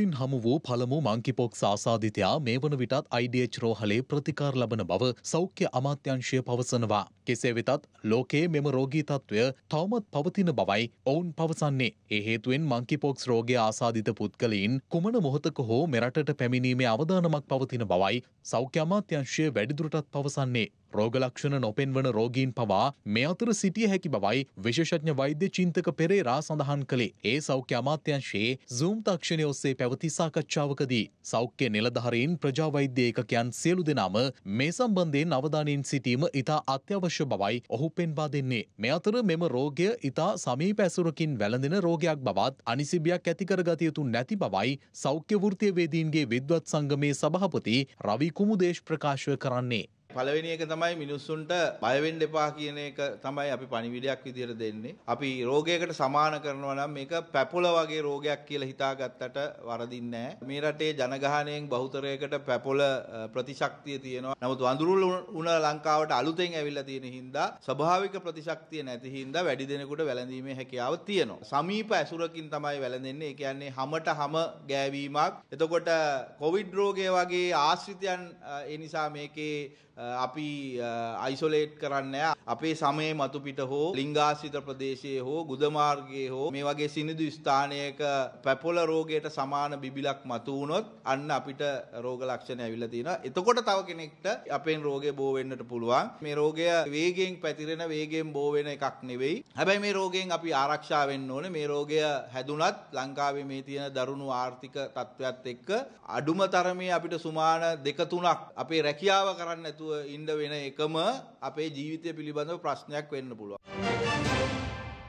ඉන් හමු වූ පළමු මංකිපොක් සාසාධිතයා මේ වන විටත් අයිඩH රෝහලේ ප්‍රතිකාර ලබන බව සෞඛ්‍ය අමාත්‍යංශය පවසනවා. කෙසේ වෙතත් ලෝකයේ මෙම රෝගී තත්ත්වය තවමත් පවතින බවයි ඔවුන් පවසන්නේ. ඒ හේතුවෙන් මංකිපොක්ස් රෝගය ආසාධිත පුද්ගලයින් කුමන මොහොතක හෝ මෙරටට පැමිණීමේ අවධානමක් පවතින බවයි සෞඛ්‍ය අමාත්‍යංශය වැඩිදුරටත් පවසන්නේ. රෝගලක්ෂණ නොපෙන්වන රෝගීන් පවා මේ අතර සිටිය හැකි බවයි විශේෂඥ වෛද්‍ය චින්තක පෙරේරා සඳහන් කළේ. ඒ සෞඛ්‍ය අමාත්‍යංශයේ Zoom තාක්ෂණය ඔස්සේ පැවති සාකච්ඡාවකදී සෞඛ්‍ය නිලධාරීන් ප්‍රජාවෛද්‍ය ඒකකයන් සියලු දෙනාම මේ සම්බන්ධයෙන් අවධානයෙන් සිටීම ඉතා අත්‍යවශ්‍ය බවයි ඔහු පෙන්වා දෙන්නේ. මේ අතර මෙම රෝගය ඉතා සමීප ඇසුරකින් වැළඳෙන රෝගයක් බවත් අනිසිබියක් ඇතිකරගත යුතු නැති බවයි සෞඛ්‍ය වෘතිය වේදීන්ගේ විද්වත් සංගමේ සභාපති රවි කුමුදේශ් ප්‍රකාශ කරන්නේ. පළවෙනි එක තමයි මිනිස්සුන්ට බය වෙන්න එපා කියන එක තමයි අපි පණිවිඩයක් විදියට දෙන්නේ. අපි රෝගයකට සමාන කරනවා නම් මේක පැපොල වගේ රෝගයක් කියලා හිතාගත්තට වරදින්නේ නැහැ. මේ රටේ ජනගහණයෙන් බහුතරයකට පැපොල ප්‍රතිශක්තිය තියෙනවා. නමුත් වඳුරුල උණ ලංකාවට අලුතෙන් ඇවිල්ලා තියෙන හින්දා ස්වභාවික ප්‍රතිශක්තිය නැති හින්දා වැඩි දෙනෙකුට වැළඳීමේ හැකියාව තියෙනවා. සමීප ඇසුරකින් තමයි වැළඳෙන්නේ. ඒ කියන්නේ හැමට හැම ගෑවීමක්. එතකොට කොවිඩ් රෝගය වගේ ආශ්‍රිතයන් ඒ නිසා මේකේ අපි අයිසොලේට් කරන්න අපේ සමයේ මතුපිට හෝ ලිංගාසිත ප්‍රදේශයේ හෝ ගුදමාර්ගයේ හෝ මේ වගේ සිනිදු ස්ථානයක පැපොල රෝගයට සමාන බිබිලක් මතු වුණොත් අන්න අපිට රෝග ලක්ෂණ ඇවිල්ලා තියෙනවා. එතකොට තව කෙනෙක්ට අපෙන් රෝගේ බෝ වෙන්නට පුළුවන්. මේ රෝගය වේගයෙන් පැතිරෙන වේගයෙන් බෝ වෙන එකක් නෙවෙයි. හැබැයි මේ රෝගයෙන් අපි ආරක්ෂා වෙන්න ඕනේ. මේ රෝගය හැදුනත් ලංකාවේ මේ තියෙන දරුණු ආර්ථික තත්ත්වයක් එක්ක අඩුම තරමේ අපිට සුමාන දෙක තුනක් අපේ රැකියාව කරන්න නැතුව නැතුව ඉන්න වෙන එකම අපේ ජීවිතය පිළිබඳව ප්‍රශ්නයක් වෙන්න පුළුවන්.